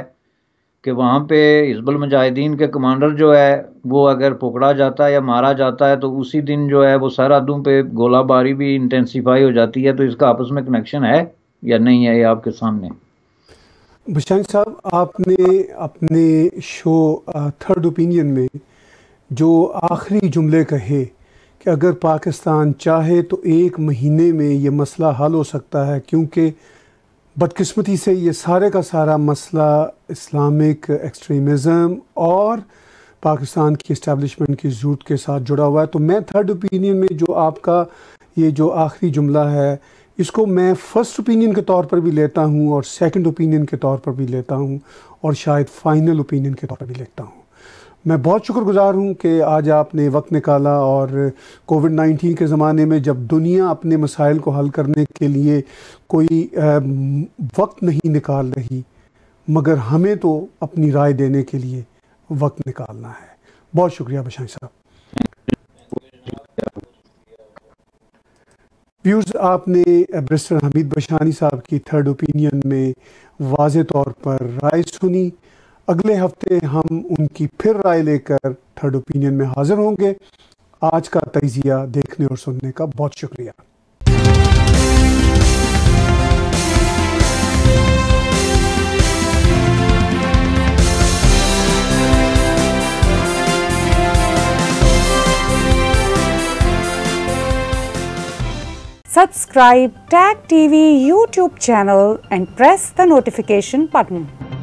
कि वहाँ पे हिजबुल मुजाहिदीन के कमांडर जो है वो अगर पकड़ा जाता है या मारा जाता है तो उसी दिन जो है वो सरहदों पे गोलाबारी भी इंटेंसीफाई हो जाती है तो इसका आपस में कनेक्शन है या नहीं है ये आपके सामने बशान साहब आपने अपने शो थर्ड ओपिनियन में जो आखिरी जुमले कहे कि अगर पाकिस्तान चाहे तो एक महीने में ये मसला हल हो सकता है क्योंकि बदकस्मती से ये सारे का सारा मसला इस्लामिक एक्सट्रीमिज़म और पाकिस्तान की इस्टेबलिशमेंट की जूट के साथ जुड़ा हुआ है तो मैं थर्ड ओपिनियन में जो आपका ये जो आखिरी जुमला है इसको मैं फ़र्स्ट ओपिनियन के तौर पर भी लेता हूँ और सेकंड ओपिनियन के तौर पर भी लेता हूँ और शायद फ़ाइनल ओपिनियन के तौर पर भी लेता हूँ मैं बहुत शुक्रगुज़ार हूँ कि आज आपने वक्त निकाला और कोविड नाइन्टीन के ज़माने में जब दुनिया अपने मसाइल को हल करने के लिए कोई वक्त नहीं निकाल रही मगर हमें तो अपनी राय देने के लिए वक्त निकालना है बहुत शुक्रिया बशाई साहब व्यूज़ आपने ब्रिस्टर हमीद बशानी साहब की थर्ड ओपिनियन में वाज तौर पर राय सुनी अगले हफ्ते हम उनकी फिर राय लेकर थर्ड ओपिनियन में हाजिर होंगे आज का तजिया देखने और सुनने का बहुत शुक्रिया Subscribe Tag TV YouTube channel and press the notification button.